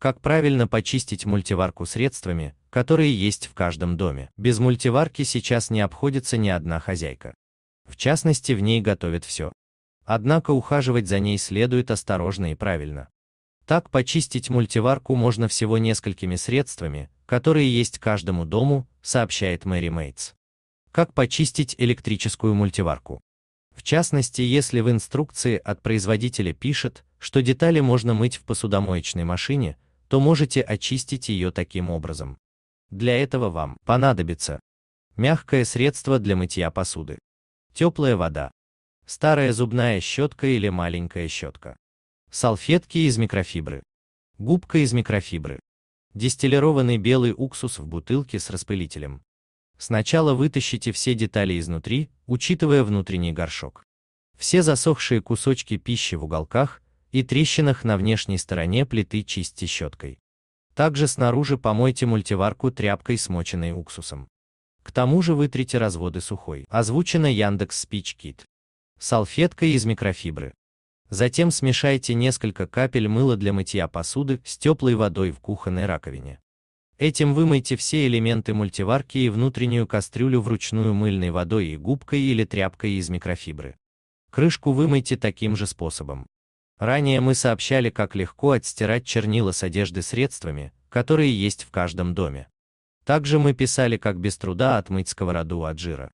Как правильно почистить мультиварку средствами, которые есть в каждом доме. Без мультиварки сейчас не обходится ни одна хозяйка. В частности, в ней готовят все. Однако ухаживать за ней следует осторожно и правильно. Так почистить мультиварку можно всего несколькими средствами, которые есть каждому дому, сообщает Мэри Мейтс. Как почистить электрическую мультиварку? В частности, если в инструкции от производителя пишет, что детали можно мыть в посудомоечной машине, то можете очистить ее таким образом. Для этого вам понадобится мягкое средство для мытья посуды, теплая вода, старая зубная щетка или маленькая щетка, салфетки из микрофибры, губка из микрофибры, дистиллированный белый уксус в бутылке с распылителем. Сначала вытащите все детали изнутри, учитывая внутренний горшок. Все засохшие кусочки пищи в уголках – и трещинах на внешней стороне плиты чистите щеткой. Также снаружи помойте мультиварку тряпкой, смоченной уксусом. К тому же вытрите разводы сухой. Озвучено Яндекс Спич Кит. Салфеткой из микрофибры. Затем смешайте несколько капель мыла для мытья посуды с теплой водой в кухонной раковине. Этим вымойте все элементы мультиварки и внутреннюю кастрюлю вручную мыльной водой и губкой или тряпкой из микрофибры. Крышку вымойте таким же способом. Ранее мы сообщали, как легко отстирать чернила с одежды средствами, которые есть в каждом доме. Также мы писали, как без труда отмыть сковороду от жира.